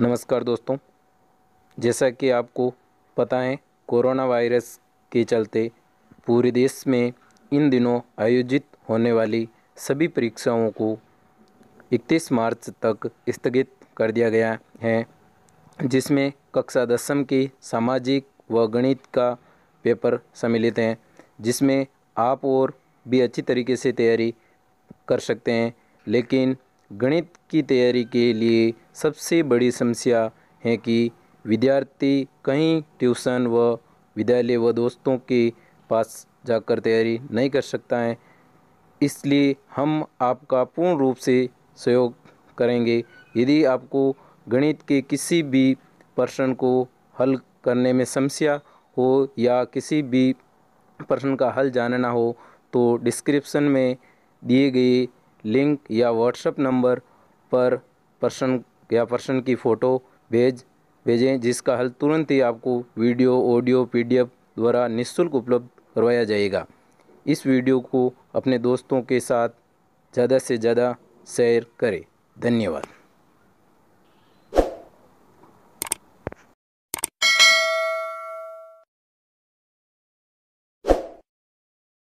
नमस्कार दोस्तों जैसा कि आपको पता है कोरोना वायरस के चलते पूरे देश में इन दिनों आयोजित होने वाली सभी परीक्षाओं को 31 मार्च तक स्थगित कर दिया गया है जिसमें कक्षा दसम की सामाजिक व गणित का पेपर सम्मिलित हैं जिसमें आप और भी अच्छी तरीके से तैयारी कर सकते हैं लेकिन गणित की तैयारी के लिए सबसे बड़ी समस्या है कि विद्यार्थी कहीं ट्यूशन व विद्यालय व दोस्तों के पास जाकर तैयारी नहीं कर सकता है इसलिए हम आपका पूर्ण रूप से सहयोग करेंगे यदि आपको गणित के किसी भी प्रश्न को हल करने में समस्या हो या किसी भी प्रश्न का हल जानना हो तो डिस्क्रिप्शन में दिए गए लिंक या व्हाट्सएप नंबर पर पर्सन या पर्सन की फ़ोटो भेज भेजें जिसका हल तुरंत ही आपको वीडियो ऑडियो पीडीएफ द्वारा निःशुल्क उपलब्ध करवाया जाएगा इस वीडियो को अपने दोस्तों के साथ ज़्यादा से ज़्यादा शेयर करें धन्यवाद